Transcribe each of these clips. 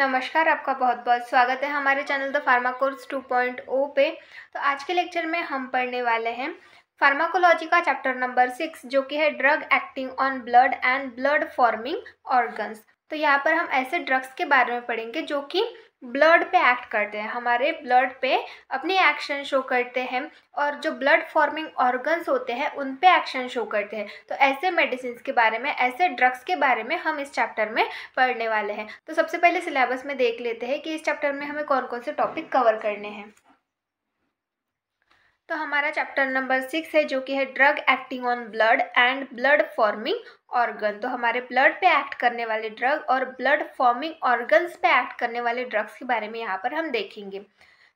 नमस्कार आपका बहुत बहुत स्वागत है हमारे चैनल द फार्मा कोर्स टू पे तो आज के लेक्चर में हम पढ़ने वाले हैं फार्माकोलॉजी का चैप्टर नंबर सिक्स जो कि है drug acting on blood and blood forming organs तो यहाँ पर हम ऐसे ड्रग्स के बारे में पढ़ेंगे जो कि ब्लड पे एक्ट करते हैं हमारे ब्लड पे अपने एक्शन शो करते हैं और जो ब्लड फॉर्मिंग ऑर्गन्स होते हैं उन पे एक्शन शो करते हैं तो ऐसे मेडिसिन के बारे में ऐसे ड्रग्स के बारे में हम इस चैप्टर में पढ़ने वाले हैं तो सबसे पहले सिलेबस में देख लेते हैं कि इस चैप्टर में हमें कौन कौन से टॉपिक कवर करने हैं तो हमारा चैप्टर नंबर सिक्स है जो कि है drug acting on blood and blood forming organ तो हमारे ब्लड पे एक्ट करने वाले ड्रग और ब्लड फॉर्मिंग ऑर्गन्स पे एक्ट करने वाले ड्रग्स के बारे में यहाँ पर हम देखेंगे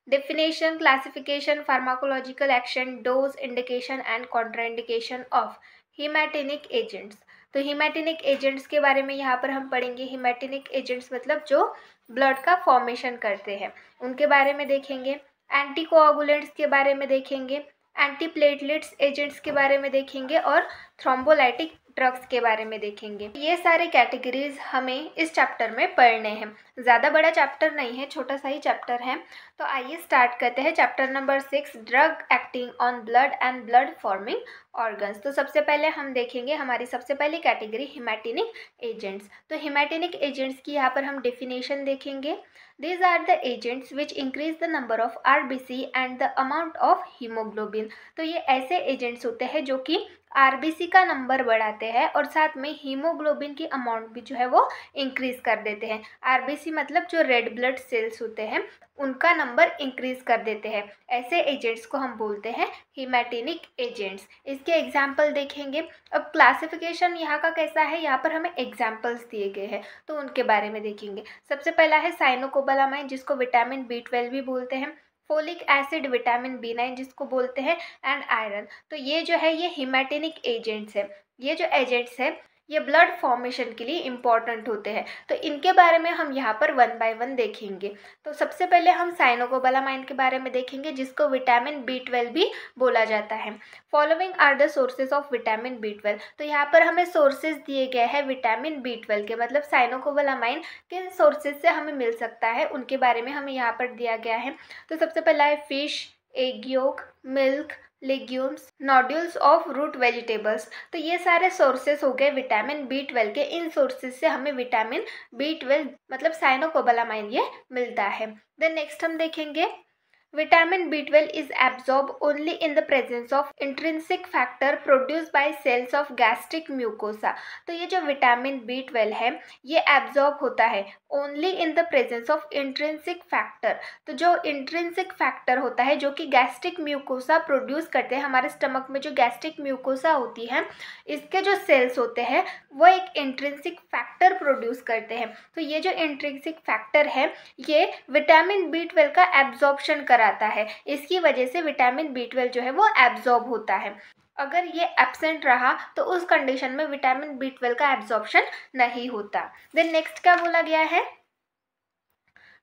definition classification pharmacological action dose indication and contraindication of haematinic agents तो हीमैटिनिक एजेंट्स के बारे में यहाँ पर हम पढ़ेंगे हीमैटिनिक एजेंट्स मतलब जो ब्लड का फॉर्मेशन करते हैं उनके बारे में देखेंगे एंटी कोआगुलेंट्स के बारे में देखेंगे एंटी प्लेटलेट्स एजेंट्स के बारे में देखेंगे और थ्रोम्बोलाइटिक ड्रग्स के बारे में देखेंगे ये सारे कैटेगरीज हमें इस चैप्टर में पढ़ने हैं ज़्यादा बड़ा चैप्टर नहीं है छोटा सा ही चैप्टर है तो आइए स्टार्ट करते हैं chapter number six drug acting on blood and blood forming organs तो सबसे पहले हम देखेंगे हमारी सबसे पहली कैटेगरी हिमाटिनिक एजेंट्स तो हिमाटिनिक एजेंट्स की यहाँ पर हम डिफिनेशन देखेंगे these are the increase the number of R B C and the amount of haemoglobin तो ये ऐसे एजेंट्स होते हैं जो कि आरबीसी का नंबर बढ़ाते हैं और साथ में हीमोग्लोबिन की अमाउंट भी जो है वो इंक्रीज़ कर देते हैं आरबीसी मतलब जो रेड ब्लड सेल्स होते हैं उनका नंबर इंक्रीज़ कर देते हैं ऐसे एजेंट्स को हम बोलते हैं हीमेटिनिक एजेंट्स इसके एग्जाम्पल देखेंगे अब क्लासिफिकेशन यहाँ का कैसा है यहाँ पर हमें एग्जाम्पल्स दिए गए हैं तो उनके बारे में देखेंगे सबसे पहला है साइनोकोबलामाइन जिसको विटामिन बी ट्वेल्व भी बोलते हैं folic acid vitamin B nine जिसको बोलते हैं एंड आयरन तो ये जो है ये हिमाटेनिक एजेंट्स है ये जो एजेंट्स है ये ब्लड फॉर्मेशन के लिए इम्पॉर्टेंट होते हैं तो इनके बारे में हम यहाँ पर वन बाय वन देखेंगे तो सबसे पहले हम साइनोकोबालामाइन के बारे में देखेंगे जिसको विटामिन बी ट्वेल्व भी बोला जाता है following are the sources of vitamin B twelve तो यहाँ पर हमें सोर्सेज दिए गए हैं विटामिन बी ट्वेल्व के मतलब साइनोकोबालामाइन किन सोर्सेज से हमें मिल सकता है उनके बारे में हमें यहाँ पर दिया गया है तो सबसे पहला है fish egg yolk milk legumes nodules of root vegetables तो ये सारे सोर्सेस हो गए विटामिन बी ट्वेल्व के इन सोर्सेज से हमें विटामिन बी ट्वेल्व मतलब साइनोकोबलामाइन ये मिलता है देन नेक्स्ट हम देखेंगे vitamin B twelve is absorbed only in the presence of intrinsic factor produce by cells of gastric mucosa तो ये जो विटामिन बी ट्वेल्व है ये एब्जॉर्ब होता है only in the presence of intrinsic factor तो जो इंट्रेंसिक फैक्टर होता है जो कि गैस्ट्रिक म्यूकोसा प्रोड्यूस करते हैं हमारे स्टमक में जो गैस्ट्रिक म्यूकोसा होती है इसके जो सेल्स होते हैं वो एक इंट्रेंसिक फैक्टर प्रोड्यूस करते हैं तो ये जो इंट्रेंसिक फैक्टर है ये विटामिन बी ट्वेल्व का एब्जॉर्बशन करा आता है इसकी वजह से विटामिन बी ट्वेल्व जो है वो एब्जॉर्ब होता है अगर ये एबसेंट रहा तो उस कंडीशन में विटामिन बी ट्वेल्व का एब्जॉर्बशन नहीं होता देन नेक्स्ट क्या बोला गया है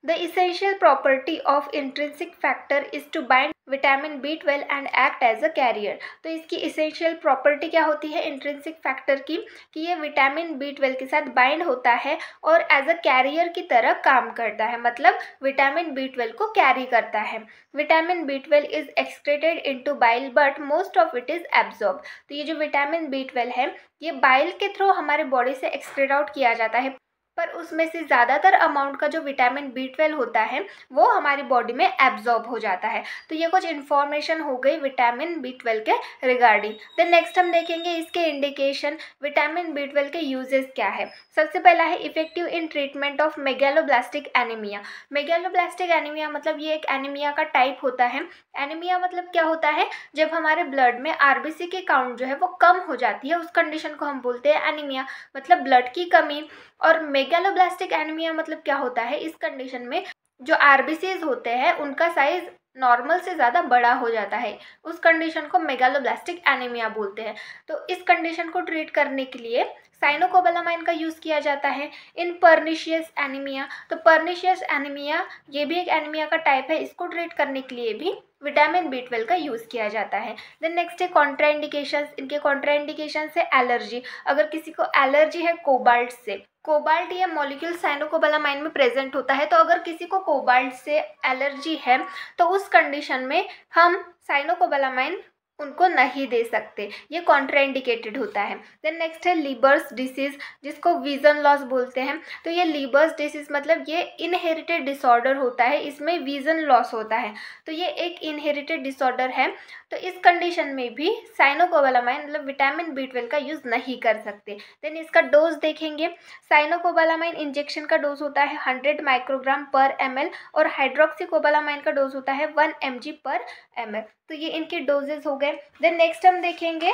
the essential property of intrinsic factor is to bind vitamin B twelve and act as a carrier तो इसकी इसेंशियल प्रॉपर्टी क्या होती है इंट्रेंसिक फैक्टर की कि ये विटामिन बी ट्वेल्व के साथ बाइंड होता है और एज अ कैरियर की तरह काम करता है मतलब विटामिन बी ट्वेल्व को कैरी करता है vitamin B twelve is excreted into bile but most of it is absorb तो ये जो विटामिन बी ट्वेल्व है ये बाइल के थ्रू हमारे बॉडी से एक्सक्रेट आउट किया जाता है पर उसमें से ज़्यादातर अमाउंट का जो विटामिन बी ट्वेल्व होता है वो हमारी बॉडी में एब्जॉर्ब हो जाता है तो ये कुछ इन्फॉर्मेशन हो गई विटामिन बी ट्वेल्व के रिगार्डिंग देन नेक्स्ट हम देखेंगे इसके इंडिकेशन विटामिन बी ट्वेल्व के यूजेस क्या है सबसे पहला है effective in treatment of megaloblastic anaemia megaloblastic anaemia मतलब ये एक एनीमिया का टाइप होता है एनीमिया मतलब क्या होता है जब हमारे ब्लड में आर के काउंट जो है वो कम हो जाती है उस कंडीशन को हम बोलते हैं एनीमिया मतलब ब्लड की कमी और मेगालोब्लास्टिक एनीमिया मतलब क्या होता है इस कंडीशन में जो आरबीसीज होते हैं उनका साइज नॉर्मल से ज़्यादा बड़ा हो जाता है उस कंडीशन को मेगालोब्लास्टिक एनीमिया बोलते हैं तो इस कंडीशन को ट्रीट करने के लिए साइनोकोबलामाइन का यूज़ किया जाता है इन परनिशियस एनीमिया तो परनिशियस एनीमिया ये भी एक एनीमिया का टाइप है इसको ट्रीट करने के लिए भी विटामिन बी ट्वेल्व का यूज़ किया जाता है देन नेक्स्ट है कॉन्ट्राइंडिकेशन इनके कॉन्ट्राइंडिकेशन से एलर्जी अगर किसी को एलर्जी है कोबाल्ट से कोबाल्ट या मॉलिक्यूल साइनोकोबलामाइन में प्रेजेंट होता है तो अगर किसी को कोबाल्ट से एलर्जी है तो उस कंडीशन में हम साइनोकोबलामाइन उनको नहीं दे सकते ये कॉन्ट्राइंडिकेटेड होता है देन नेक्स्ट है लीबर्स डिसीज़ जिसको विज़न लॉस बोलते हैं तो ये लीबर्स डिसीज़ मतलब ये इनहेरिटेड डिसऑर्डर होता है इसमें विज़न लॉस होता है तो ये एक इनहेरिटेड डिसऑर्डर है तो इस कंडीशन में भी साइनोकोबालामाइन मतलब विटामिन बी ट्वेल्व का यूज़ नहीं कर सकते देन इसका डोज देखेंगे साइनोकोबालामाइन इंजेक्शन का डोज होता है हंड्रेड माइक्रोग्राम पर एम और हाइड्रोक्सीकोबालामाइन का डोज होता है वन एम पर एम तो ये इनके डोजेज हो गए देन नेक्स्ट हम देखेंगे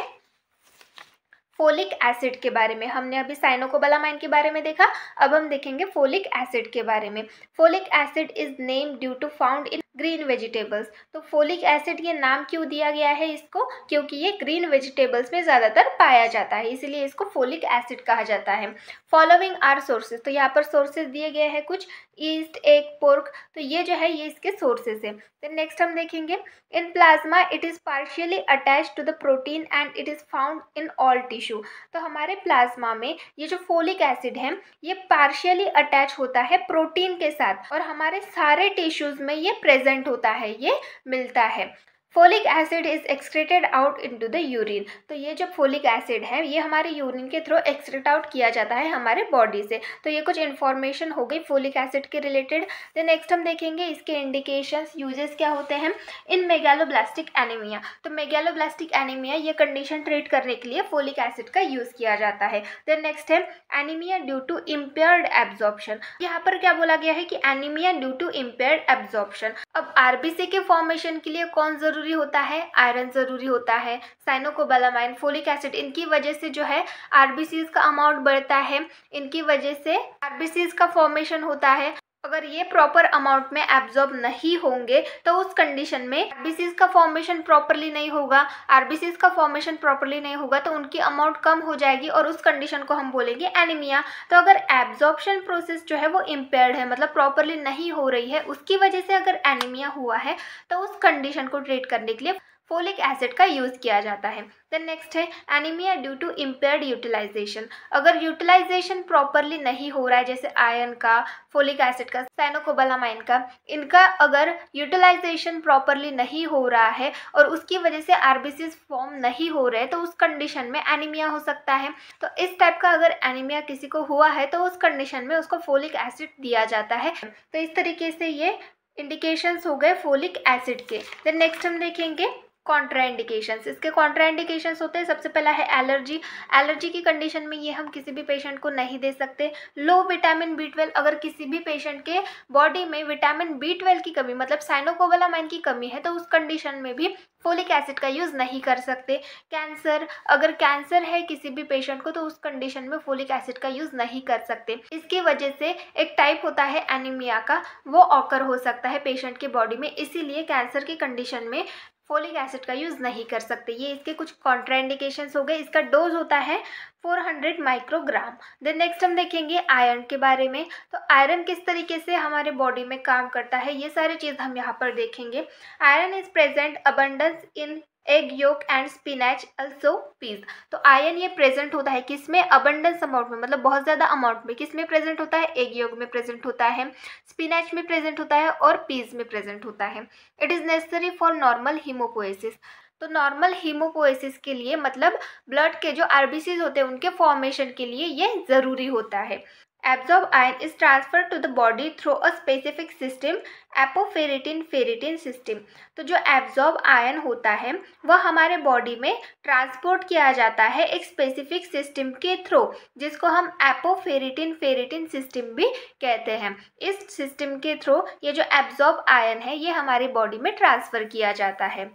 फोलिक एसिड के बारे में हमने अभी साइनोकोबलामाइन के बारे में देखा अब हम देखेंगे फोलिक एसिड के बारे में folic acid is name due to found in green vegetables तो फोलिक एसिड ये नाम क्यों दिया गया है इसको क्योंकि ये ग्रीन वेजिटेबल्स में ज़्यादातर पाया जाता है इसीलिए इसको फोलिक एसिड कहा जाता है फॉलोइंग आर सोर्सेज तो यहाँ पर सोर्सेज दिए गए हैं कुछ ईस्ट एग पोर्क तो ये जो है ये इसके सोर्सेज है तो नेक्स्ट हम देखेंगे in plasma it is partially attach to the protein and it is found in all tissue तो हमारे प्लाज्मा में ये जो फोलिक एसिड है ये पार्शियली अटैच होता है प्रोटीन के साथ और हमारे सारे टिश्यूज़ में ये प्रेजेंट प्रेजेंट होता है ये मिलता है folic acid is excreted out into the urine तो ये जो फोलिक एसिड है ये हमारे यूरिन के थ्रू एक्सक्रेट आउट किया जाता है हमारे बॉडी से तो ये कुछ इन्फॉर्मेशन हो गई फोलिक एसिड के रिलेटेड दे नेक्स्ट हम देखेंगे इसके इंडिकेशन यूजेस क्या होते हैं इन मेगेलोब्लास्टिक एनीमिया तो मेगेलोब्लास्टिक एनीमिया ये कंडीशन ट्रीट करने के लिए फोलिक एसिड का यूज़ किया जाता है देन नेक्स्ट है anaemia due to impaired absorption यहाँ पर क्या बोला गया है कि anaemia due to impaired absorption अब आरबीसी के फॉर्मेशन के लिए कौन जरूर ज़रूरी होता है आयरन ज़रूरी होता है साइनोकोबालामाइन फोलिक एसिड इनकी वजह से जो है आरबीसीज का अमाउंट बढ़ता है इनकी वजह से आर का फॉर्मेशन होता है अगर ये प्रॉपर अमाउंट में एब्जॉर्ब नहीं होंगे तो उस कंडीशन में आरबीसीज का फॉर्मेशन प्रॉपरली नहीं होगा आरबीसीज का फॉर्मेशन प्रॉपरली नहीं होगा तो उनकी अमाउंट कम हो जाएगी और उस कंडीशन को हम बोलेंगे एनीमिया तो अगर एब्जॉर्बशन प्रोसेस जो है वो इम्पेयर्ड है मतलब प्रॉपरली नहीं हो रही है उसकी वजह से अगर एनीमिया हुआ है तो उस कंडीशन को ट्रीट करने के लिए फोलिक एसिड का यूज़ किया जाता है देन नेक्स्ट है anaemia due to impaired utilization अगर यूटिलाइजेशन प्रॉपरली नहीं हो रहा है जैसे आयरन का फोलिक एसिड का साइनोकोबलामाइन का इनका अगर यूटिलाइजेशन प्रॉपरली नहीं हो रहा है और उसकी वजह से आरबीसीज फॉर्म नहीं हो रहे तो उस कंडीशन में एनीमिया हो सकता है तो इस टाइप का अगर एनीमिया किसी को हुआ है तो उस कंडीशन में उसको फोलिक एसिड दिया जाता है तो इस तरीके से ये इंडिकेशंस हो गए फोलिक एसिड के देन नेक्स्ट हम देखेंगे कॉन्ट्राइंडिकेशंस इसके कॉन्ट्राइंडिकेशंस होते हैं सबसे पहला है एलर्जी एलर्जी की कंडीशन में ये हम किसी भी पेशेंट को नहीं दे सकते लो विटामिन बी ट्वेल्व अगर किसी भी पेशेंट के बॉडी में विटामिन बी ट्वेल्व की कमी मतलब साइनोकोबलामाइन की कमी है तो उस कंडीशन में भी फोलिक एसिड का यूज़ नहीं कर सकते कैंसर अगर कैंसर है किसी भी पेशेंट को तो उस कंडीशन में फोलिक एसिड का यूज़ नहीं कर सकते इसकी वजह से एक टाइप होता है एनीमिया का वो ऑकर हो सकता है पेशेंट के बॉडी में इसीलिए कैंसर की कंडीशन में फोलिक एसिड का यूज़ नहीं कर सकते ये इसके कुछ कॉन्ट्राइंडिकेशन हो गए इसका डोज होता है 400 माइक्रोग्राम देन नेक्स्ट हम देखेंगे आयरन के बारे में तो आयरन किस तरीके से हमारे बॉडी में काम करता है ये सारी चीज़ हम यहाँ पर देखेंगे iron is present abundance in egg yolk and spinach also peas तो आयन ये प्रेजेंट होता है किसमें अबंडेंस अमाउंट में मतलब बहुत ज़्यादा अमाउंट में किस में प्रेजेंट होता है एग योग में प्रेजेंट होता है स्पिनच में प्रेजेंट होता है और पीस में प्रेजेंट होता है it is necessary for normal haemopoiesis तो नॉर्मल हीमोपोएसिस के लिए मतलब ब्लड के जो आरबीसीज होते हैं उनके फॉर्मेशन के लिए ये ज़रूरी होता है absorb iron is transfer to the body through a specific system apoferritin ferritin system तो जो एब्जॉर्ब आयन होता है वह हमारे बॉडी में ट्रांसपोर्ट किया जाता है एक स्पेसिफिक सिस्टम के थ्रू जिसको हम एपोफेरिटिन फेरिटिन सिस्टम भी कहते हैं इस सिस्टम के थ्रू ये जो एब्जॉर्ब आयन है ये हमारे बॉडी में ट्रांसफ़र किया जाता है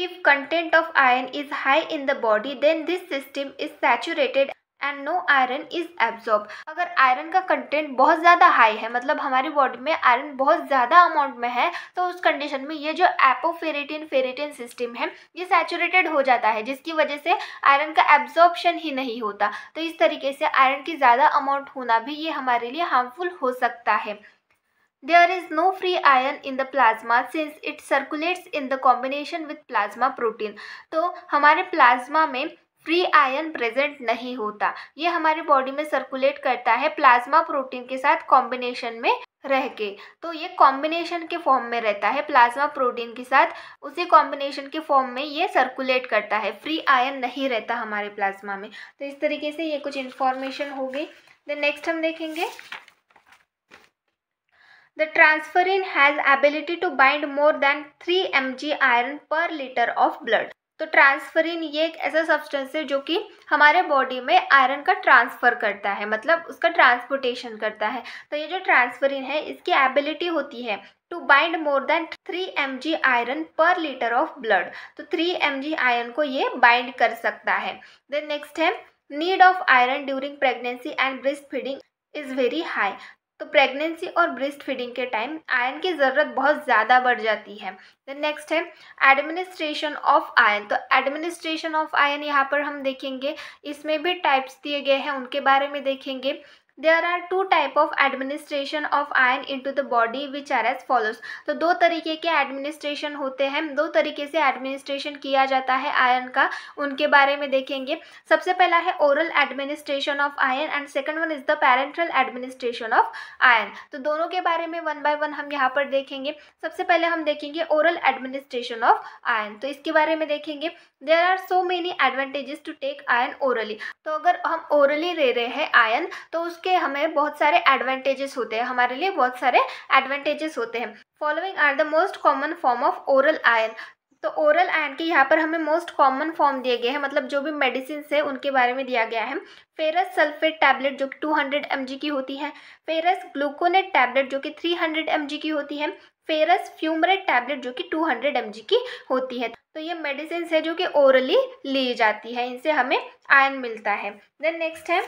if content of iron is high in the body then this system is saturated and no iron is absorb अगर आयरन का कंटेंट बहुत ज़्यादा हाई है मतलब हमारी बॉडी में आयरन बहुत ज़्यादा अमाउंट में है तो उस कंडीशन में ये जो एपोफेरेटिन फेरेटिन सिस्टम है ये सैचुरेटेड हो जाता है जिसकी वजह से आयरन का एब्जॉर्बशन ही नहीं होता तो इस तरीके से आयरन की ज़्यादा अमाउंट होना भी ये हमारे लिए हार्मफुल हो सकता है There is no free iron in the plasma since it circulates in the combination with plasma protein. तो हमारे प्लाज्मा में फ्री आयन प्रेजेंट नहीं होता ये हमारी बॉडी में सर्कुलेट करता है प्लाज्मा प्रोटीन के साथ कॉम्बिनेशन में रह के तो ये कॉम्बिनेशन के फॉर्म में रहता है प्लाज्मा प्रोटीन के साथ उसी कॉम्बिनेशन के फॉर्म में ये सर्कुलेट करता है फ्री आयन नहीं रहता हमारे प्लाज्मा में तो इस तरीके से ये कुछ इन्फॉर्मेशन हो गई देन नेक्स्ट हम देखेंगे the transferrin has ability to bind more than three M G iron per litre of blood तो ट्रांसफरिन ये एक ऐसा सब्सटेंस है जो कि हमारे बॉडी में आयरन का ट्रांसफ़र करता है मतलब उसका ट्रांसपोर्टेशन करता है तो ये जो ट्रांसफरिन है इसकी एबिलिटी होती है to bind more than three M G iron per litre of blood तो थ्री एम जी आयरन को ये बाइंड कर सकता है देन नेक्स्ट है need of iron during pregnancy and breast feeding is very high तो प्रेगनेंसी और breast feeding के टाइम आयन की ज़रूरत बहुत ज़्यादा बढ़ जाती है देन नेक्स्ट है एडमिनिस्ट्रेशन ऑफ आयन तो एडमिनिस्ट्रेशन ऑफ आयन यहाँ पर हम देखेंगे इसमें भी टाइप्स दिए गए हैं उनके बारे में देखेंगे there are two type of administration of iron into the body which are as follows तो दो तरीके के एडमिनिस्ट्रेशन होते हैं दो तरीके से एडमिनिस्ट्रेशन किया जाता है आयन का उनके बारे में देखेंगे सबसे पहला है oral administration of iron and second one is the parenteral administration of iron तो दोनों के बारे में वन बाय वन हम यहाँ पर देखेंगे सबसे पहले हम देखेंगे ओरल एडमिनिस्ट्रेशन ऑफ आयन तो इसके बारे में देखेंगे there are so many advantages to take iron orally तो अगर हम ओरली ले रहे हैं आयन तो उसके के हमें बहुत सारे एडवांटेजेस होते हैं हमारे लिए बहुत सारे एडवांटेजेस होते हैं following are the most common form of oral iron तो ओरल आयन के यहाँ पर हमें मोस्ट कॉमन फॉर्म दिए गए हैं मतलब जो भी मेडिसिन है उनके बारे में दिया गया है फेरस सल्फेट टैबलेट जो कि 200 हंड्रेड की होती है फेरस ग्लूकोनेट टैबलेट जो कि 300 हंड्रेड की होती है फेरस फ्यूमरेट टैबलेट जो कि 200 हंड्रेड की होती है तो ये मेडिसिन है जो कि ओरली ली जाती है इनसे हमें आयन मिलता है देन नेक्स्ट है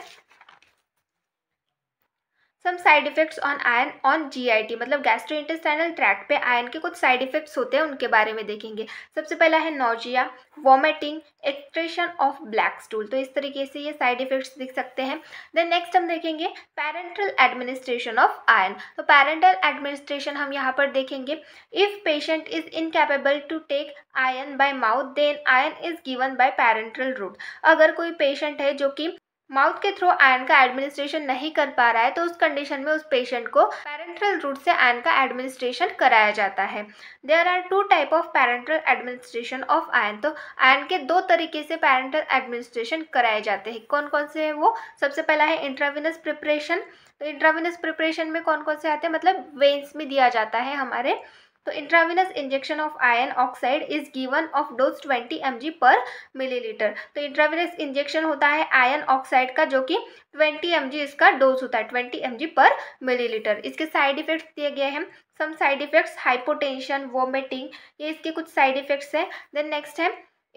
some side effects on iron on GIT मतलब गैस्ट्रो इंटेस्टाइनल ट्रैक्ट पे आयन के कुछ साइड इफेक्ट्स होते हैं उनके बारे में देखेंगे सबसे पहला है nausea vomiting expression of black stool तो इस तरीके से ये साइड इफेक्ट्स दिख सकते हैं देन नेक्स्ट हम देखेंगे पैरेंटल एडमिनिस्ट्रेशन ऑफ आयन तो पैरेंटल एडमिनिस्ट्रेशन हम यहाँ पर देखेंगे if patient is incapable to take iron by mouth then iron is given by parental route अगर कोई पेशेंट है जो कि माउथ के थ्रू आयन का एडमिनिस्ट्रेशन नहीं कर पा रहा है तो उस कंडीशन में उस पेशेंट को पैरेंट्रल रूट से आयन का एडमिनिस्ट्रेशन कराया जाता है there are two type of parenteral administration of iron तो आयन के दो तरीके से पैरेंट्रल एडमिनिस्ट्रेशन कराए जाते हैं कौन कौन से हैं वो सबसे पहला है इंट्राविनस प्रिपरेशन तो इंट्राविनस प्रिपरेशन में कौन कौन से आते हैं मतलब वेन्स में दिया जाता है हमारे तो intravenous injection of iron oxide is given of dose 20 M per millilitre तो इंट्राविनस इंजेक्शन होता है आयन ऑक्साइड का जो कि 20 एम इसका डोज होता है 20 एम पर मिलीलीटर इसके साइड इफेक्ट्स दिए गए हैं some side effects hypotension vomiting ये इसके कुछ साइड इफेक्ट्स हैं देन नेक्स्ट है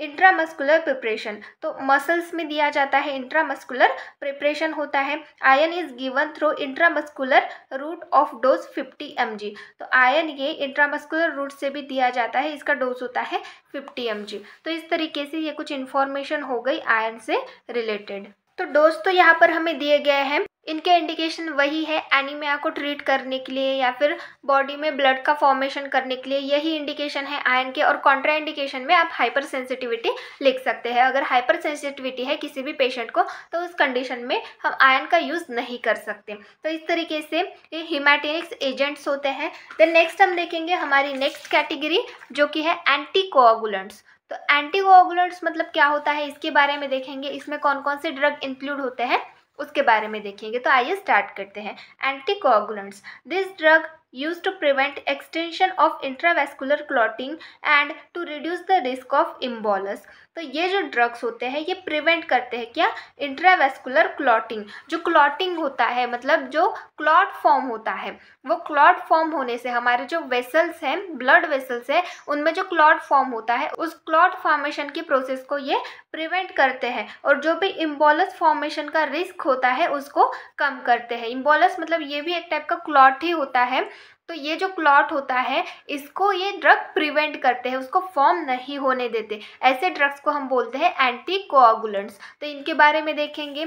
इंट्रामस्कुलर प्रिपरेशन तो मसल्स में दिया जाता है इंट्रामस्कुलर प्रिपरेशन होता है iron is given through intramuscular route of dose 50 M तो आयन ये इंट्रामस्कुलर रूट से भी दिया जाता है इसका डोज होता है 50 एम तो इस तरीके से ये कुछ इन्फॉर्मेशन हो गई आयन से रिलेटेड तो डोज तो यहाँ पर हमें दिए गए हैं इनके इंडिकेशन वही है एनीमिया को ट्रीट करने के लिए या फिर बॉडी में ब्लड का फॉर्मेशन करने के लिए यही इंडिकेशन है आयन के और कॉन्ट्रा इंडिकेशन में आप हाइपर सेंसिटिविटी लिख सकते हैं अगर हाइपर सेंसिटिविटी है किसी भी पेशेंट को तो उस कंडीशन में हम आयन का यूज़ नहीं कर सकते तो इस तरीके से ये हिमाटेनिक्स एजेंट्स होते हैं देन नेक्स्ट हम देखेंगे हमारी नेक्स्ट कैटेगरी जो कि है एंटी कोआगुलेंट्स तो एंटी कोआगुलेंट्स मतलब क्या होता है इसके बारे में देखेंगे इसमें कौन कौन से ड्रग इंक्लूड होते हैं उसके बारे में देखेंगे तो आइए स्टार्ट करते हैं anticoagulants this drug use to prevent extension of intravascular clotting and to reduce the risk of embolus तो ये जो ड्रग्स होते हैं ये प्रिवेंट करते हैं क्या इंट्रावेस्कुलर क्लॉटिंग जो क्लॉटिंग होता है मतलब जो क्लॉट फॉर्म होता है वो क्लॉट फॉर्म होने से हमारे जो वेसल्स हैं ब्लड वेसल्स हैं उनमें जो क्लॉट फॉर्म होता है उस क्लॉट फॉर्मेशन की प्रोसेस को ये प्रिवेंट करते हैं और जो भी इम्बोलस फॉर्मेशन का रिस्क होता है उसको कम करते हैं इम्बोलस मतलब ये भी एक टाइप का क्लॉट ही होता है तो ये जो क्लॉट होता है इसको ये ड्रग प्रिवेंट करते हैं उसको फॉर्म नहीं होने देते ऐसे ड्रग्स को हम बोलते हैं एंटी कोआगुलेंट्स तो इनके बारे में देखेंगे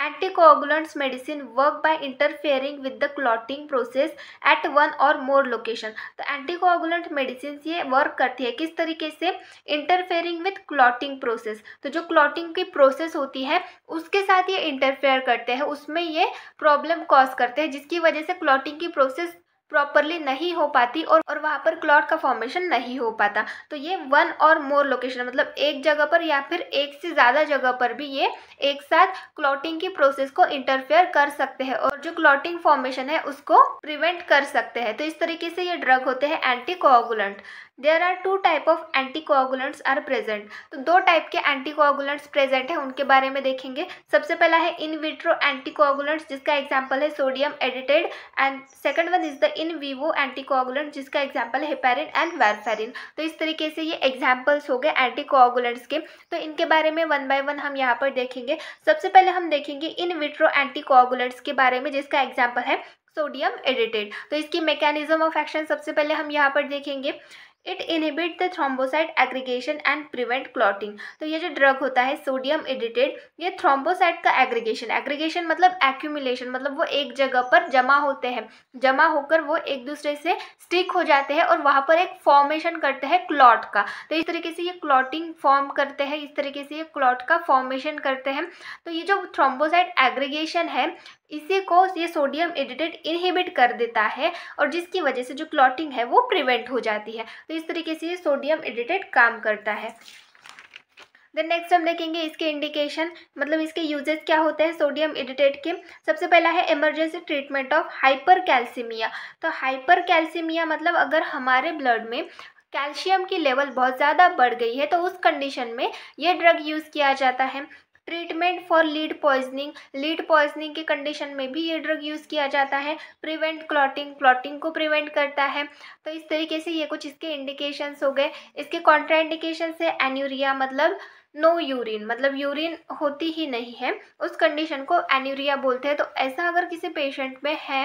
anti coagulants medicine work by interfering with the clotting process at one or more location तो एंटी कोआगुलेंट मेडिसिन ये वर्क करती है किस तरीके से इंटरफेयरिंग विद क्लॉटिंग प्रोसेस तो जो क्लॉटिंग की प्रोसेस होती है उसके साथ ये इंटरफेयर करते हैं उसमें ये प्रॉब्लम कॉज करते हैं जिसकी वजह से क्लॉटिंग की प्रोसेस प्रॉपरली नहीं हो पाती और और वहाँ पर क्लॉट का फॉर्मेशन नहीं हो पाता तो ये वन और मोर लोकेशन मतलब एक जगह पर या फिर एक से ज़्यादा जगह पर भी ये एक साथ क्लॉटिंग की प्रोसेस को इंटरफेयर कर सकते हैं और जो क्लॉटिंग फॉर्मेशन है उसको प्रिवेंट कर सकते हैं तो इस तरीके से ये ड्रग होते हैं anti coagulant there are two type of anticoagulants are present तो दो टाइप के एंटीकोआगुलेंट्स प्रेजेंट हैं उनके बारे में देखेंगे सबसे पहला है इन विट्रो एंटीकोआगुलेंट्स जिसका एग्जाम्पल है sodium edetate and second one is the in vivo anticoagulant जिसका एग्जाम्पल है हेपेरिन एंड वैरफेरिन तो इस तरीके से ये एग्जाम्पल्स हो गए एंटीकोआगुलेंट्स के तो इनके बारे में वन बाई वन हम यहाँ पर देखेंगे सबसे पहले हम देखेंगे इन विट्रो एंटीकोआगुलेंट्स के बारे में जिसका एग्जाम्पल है सोडियम एडिटेड तो इसकी मैकेनिज्म ऑफ एक्शन सबसे पहले हम यहाँ पर देखेंगे it inhibit the thrombocyte aggregation and prevent clotting तो ये जो ड्रग होता है सोडियम एडिटेड ये थ्रोम्बोसाइट का एग्रीगेशन एग्रीगेशन मतलब एक्यूमिलेशन मतलब वो एक जगह पर जमा होते हैं जमा होकर वो एक दूसरे से स्टिक हो जाते हैं और वहाँ पर एक फॉर्मेशन करते हैं क्लॉट का तो इस तरीके से ये क्लॉटिंग फॉर्म करते हैं इस तरीके से ये क्लॉट का फॉर्मेशन करते हैं तो ये जो थ्रोम्बोसाइट एग्रीगेशन है इसी को ये सोडियम एडिटेड इनहिबिट कर देता है और जिसकी वजह से जो क्लॉटिंग है वो प्रिवेंट हो जाती है तो इस तरीके से ये सोडियम एडिटेड काम करता है देन नेक्स्ट हम देखेंगे इसके इंडिकेशन मतलब इसके यूजेस क्या होते हैं सोडियम एडिटेड के सबसे पहला है emergency treatment of hypercalcaemia तो हाइपर कैल्सीमिया मतलब अगर हमारे ब्लड में कैल्शियम की लेवल बहुत ज़्यादा बढ़ गई है तो उस कंडीशन में ये ड्रग यूज़ किया जाता है treatment for lead poisoning lead poisoning के कंडीशन में भी ये ड्रग यूज़ किया जाता है प्रिवेंट क्लॉटिंग क्लॉटिंग को प्रिवेंट करता है तो इस तरीके से ये कुछ इसके इंडिकेशंस हो गए इसके कॉन्ट्राइंडेशन से एन्यूरिया मतलब नो यूरिन मतलब यूरिन होती ही नहीं है उस कंडीशन को एन्यूरिया बोलते हैं तो ऐसा अगर किसी पेशेंट में है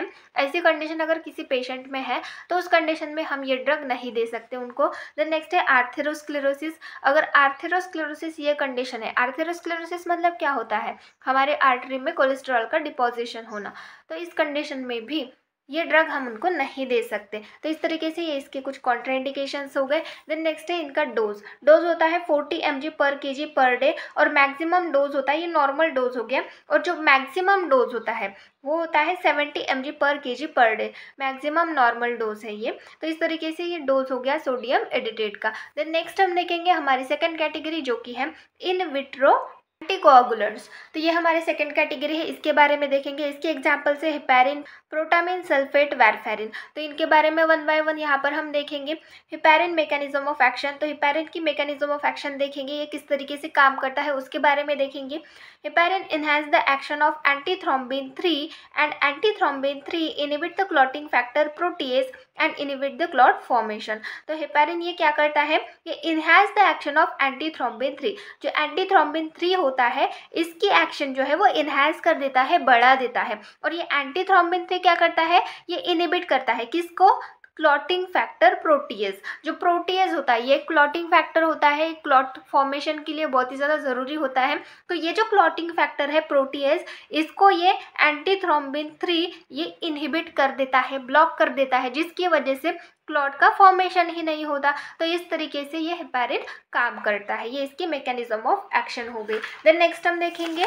ऐसी कंडीशन अगर किसी पेशेंट में है तो उस कंडीशन में हम ये ड्रग नहीं दे सकते उनको देन नेक्स्ट है आर्थेरोस्क्लेरोसिस अगर आर्थेरोस्क्लेरोसिस ये कंडीशन है आर्थेरोस्क्लेरोसिस मतलब क्या होता है हमारे आर्टरी में कोलेस्ट्रॉल का डिपोजिशन होना तो इस कंडीशन में भी ये ड्रग हम उनको नहीं दे सकते तो इस तरीके से ये इसके कुछ कॉन्ट्राइंडिकेशन हो गए देन नेक्स्ट है इनका डोज डोज होता है 40 एम पर के पर डे और मैक्सिमम डोज होता है ये नॉर्मल डोज हो गया और जो मैक्सिमम डोज होता है वो होता है 70 एम पर के per day maximum normal dose है ये तो इस तरीके से ये डोज हो गया सोडियम एडिटेड का देन नेक्स्ट हम देखेंगे हमारी सेकेंड कैटेगरी जो कि है इन विट्रो एंटीकोआगुलेंट्स तो ये हमारे सेकंड कैटेगरी है इसके बारे में देखेंगे इसके एग्जाम्पल से हिपेरिन प्रोटामिन सल्फेट वैरफेरिन तो इनके बारे में वन बाय वन यहाँ पर हम देखेंगे हिपेरिन मेकेनिज्म ऑफ एक्शन तो हिपेरिन की मेकेनिज्म ऑफ एक्शन देखेंगे ये किस तरीके से काम करता है उसके बारे में देखेंगे heparin enhance the action of antithrombin three and antithrombin three inhibit the clotting factor protease and inhibit the clot formation तो हेपेरिन ये क्या करता है ये enhance the action of antithrombin three जो एंटी थ्रोम्बिन थ्री होता है इसकी एक्शन जो है वो इन्हेंस कर देता है बढ़ा देता है और ये एंटी थ्रोम्बिन थ्री क्या करता है ये इनिबिट करता है किसको क्लॉटिंग फैक्टर प्रोटीज जो प्रोटीज होता है ये क्लॉटिंग फैक्टर होता है क्लॉट फॉर्मेशन के लिए बहुत ही ज़्यादा ज़रूरी होता है तो ये जो क्लॉटिंग फैक्टर है प्रोटीज इसको ये एंटी थ्रोम्बिन थ्री ये इनहिबिट कर देता है ब्लॉक कर देता है जिसकी वजह से क्लॉट का फॉर्मेशन ही नहीं होता तो इस तरीके से ये हेपारिन काम करता है ये इसकी मैकेनिज्म ऑफ एक्शन हो गई देन नेक्स्ट हम देखेंगे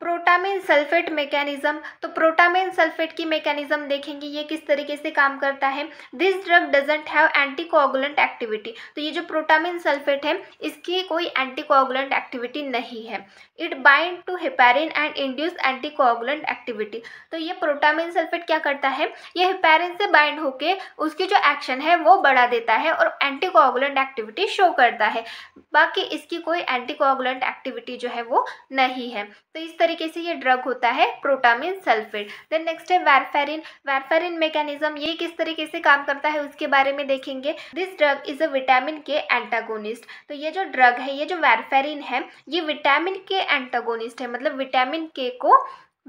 प्रोटामिन सल्फेट मैकेनिज्म तो प्रोटामिन सल्फेट की मैकेनिज्म देखेंगे ये किस तरीके से काम करता है this drug doesn't have anticoagulant activity तो ये जो प्रोटामिन सल्फेट है इसकी कोई एंटीकोगुलेंट एक्टिविटी नहीं है it bind to heparin and induce anticoagulant activity तो ये प्रोटामिन सल्फेट क्या करता है ये हिपेरिन से बाइंड होके उसकी जो एक्शन है वो बढ़ा देता है और एंटीकोगुलेंट एक्टिविटी शो करता है बाकी इसकी कोई एंटीकोगुलेंट एक्टिविटी जो है वो नहीं है तो इस तरीके से ये ड्रग होता है प्रोटामिन सल्फेट देन नेक्स्ट है वैरफेरिन वैरफेरिन मैकेनिज्म ये किस तरीके से काम करता है उसके बारे में देखेंगे this drug is a vitamin K antagonist तो ये जो ड्रग है ये जो वैरफेरिन है ये विटामिन के एंटागोनिस्ट है मतलब विटामिन के को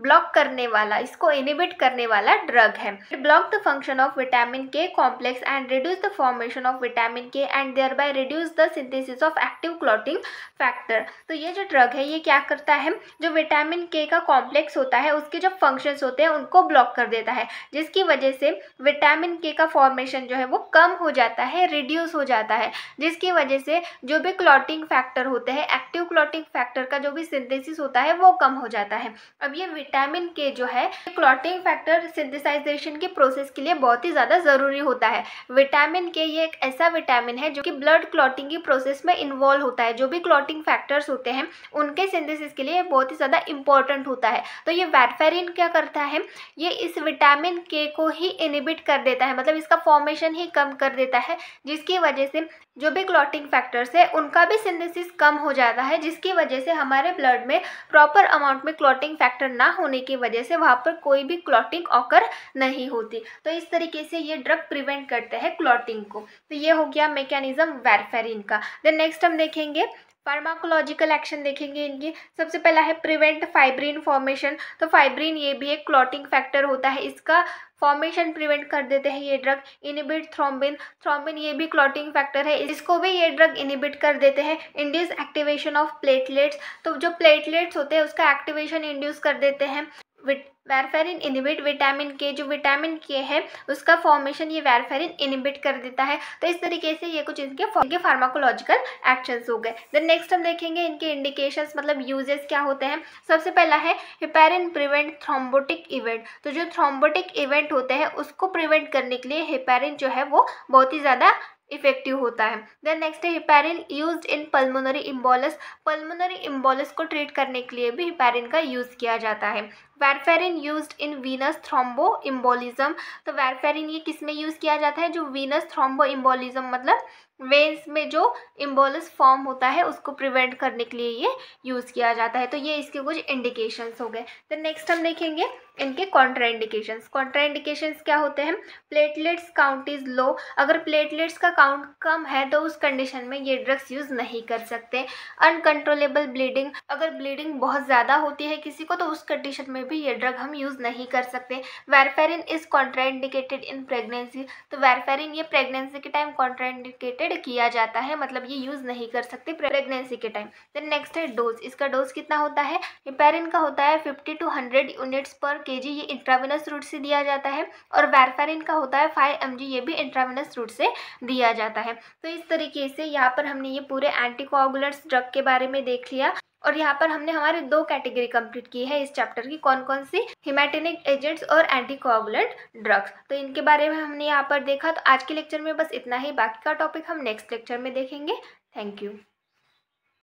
ब्लॉक करने वाला इसको इनिबिट करने वाला ड्रग है block the function of vitamin K complex and reduce the formation of vitamin K and thereby reduce the synthesis of active clotting factor तो ये जो ड्रग है ये क्या करता है जो विटामिन के का कॉम्प्लेक्स होता है उसके जो फंक्शंस होते हैं उनको ब्लॉक कर देता है जिसकी वजह से विटामिन के का फॉर्मेशन जो है वो कम हो जाता है रिड्यूस हो जाता है जिसकी वजह से जो भी क्लॉटिंग फैक्टर होते हैं एक्टिव क्लॉटिंग फैक्टर का जो भी सिंथेसिस होता है वो कम हो जाता है अब ये विटामिन के जो है क्लॉटिंग फैक्टर सिंथेसाइजेशन के प्रोसेस के लिए बहुत ही ज़्यादा ज़रूरी होता है विटामिन के ये एक ऐसा विटामिन है जो कि ब्लड क्लॉटिंग की प्रोसेस में इन्वॉल्व होता है जो भी क्लॉटिंग फैक्टर्स होते हैं उनके सिंथेसिस के लिए बहुत ही ज़्यादा इंपॉर्टेंट होता है तो ये वैटफेरिन क्या करता है ये इस विटामिन के को ही इनिबिट कर देता है मतलब इसका फॉर्मेशन ही कम कर देता है जिसकी वजह से जो भी क्लॉटिंग फैक्टर्स है उनका भी सिंथेसिस कम हो जाता है जिसकी वजह से हमारे ब्लड में प्रॉपर अमाउंट में क्लॉटिंग फैक्टर ना होने की वजह से वहाँ पर कोई भी क्लॉटिंग ऑकर नहीं होती तो इस तरीके से ये ड्रग प्रिवेंट करते हैं क्लॉटिंग को तो ये हो गया मेकेनिज्म वैरफेरिन का देन नेक्स्ट हम देखेंगे फार्माकोलॉजिकल एक्शन देखेंगे इनकी सबसे पहला है प्रिवेंट फाइब्रिन फॉर्मेशन तो फाइब्रिन ये भी एक क्लॉटिंग फैक्टर होता है इसका फॉर्मेशन प्रिवेंट कर देते हैं ये ड्रग इनिबिट थ्रोम्बिन थ्रोम्बिन ये भी क्लॉटिंग फैक्टर है इसको भी ये ड्रग इनिबिट कर देते हैं इंड्यूस एक्टिवेशन ऑफ प्लेटलेट्स तो जो प्लेटलेट्स होते हैं उसका एक्टिवेशन इंड्यूस कर देते हैं वैरफेरिन इनिबिट विटामिन के जो विटामिन के है उसका फॉर्मेशन ये वेरफेरिन इनिबिट कर देता है तो इस तरीके से ये कुछ इनके इनके फार्माकोलॉजिकल एक्शन हो गए देन नेक्स्ट हम देखेंगे इनके इंडिकेशंस मतलब यूजेस क्या होते हैं सबसे पहला है हिपेरिन प्रिवेंट थ्रोम्बोटिक इवेंट तो जो थ्रोम्बोटिक इवेंट होते हैं उसको प्रिवेंट करने के लिए हिपेरिन जो है वो बहुत ही ज़्यादा इफेक्टिव होता है देन नेक्स्ट है heparin use in pulmonary embolus pulmonary embolus को ट्रीट करने के लिए भी हिपेरिन का यूज़ किया जाता है warfarin use in venous thromboembolism तो वेरफेरिन ये किस में यूज़ किया जाता है जो वीनस थ्रोम्बो इम्बोलिज्म मतलब वेन्स में जो इम्बोलस फॉर्म होता है उसको प्रिवेंट करने के लिए ये यूज़ किया जाता है तो ये इसके कुछ इंडिकेशंस हो गए तो नेक्स्ट हम देखेंगे इनके कॉन्ट्राइंडिकेशंस कॉन्ट्राइंडिकेशंस क्या होते हैं प्लेटलेट्स काउंट इज़ लो अगर प्लेटलेट्स का काउंट कम है तो उस कंडीशन में ये ड्रग्स यूज़ नहीं कर सकते अनकंट्रोलेबल ब्लीडिंग अगर ब्लीडिंग बहुत ज़्यादा होती है किसी को तो उस कंडीशन में भी ये ड्रग हम यूज़ नहीं कर सकते warfarin is contraindicated in pregnancy तो वेरफेरिन ये प्रेगनेंसी के टाइम कॉन्ट्राइंडिकेटेड किया जाता है मतलब ये यूज़ नहीं कर सकते प्रेगनेंसी के टाइम देन नेक्स्ट है डोज इसका डोज कितना होता है हिपेरिन का होता है फिफ्टी टू हंड्रेड यूनिट्स पर के ये इंट्राविनस रूट से दिया जाता है और वेरफेरिन का होता है फाइव एम ये भी इंट्राविनस रूट से दिया जाता है तो इस तरीके से यहाँ पर हमने ये पूरे एंटीकोगुलर्स ड्रग के बारे में देख लिया और यहाँ पर हमने हमारे दो कैटेगरी कंप्लीट की है इस चैप्टर की कौन कौन सी हिमाटेनिक एजेंट्स और एंटीकोगुलेंट ड्रग्स तो इनके बारे में हमने यहाँ पर देखा तो आज के लेक्चर में बस इतना ही बाकी का टॉपिक हम नेक्स्ट लेक्चर में देखेंगे थैंक यू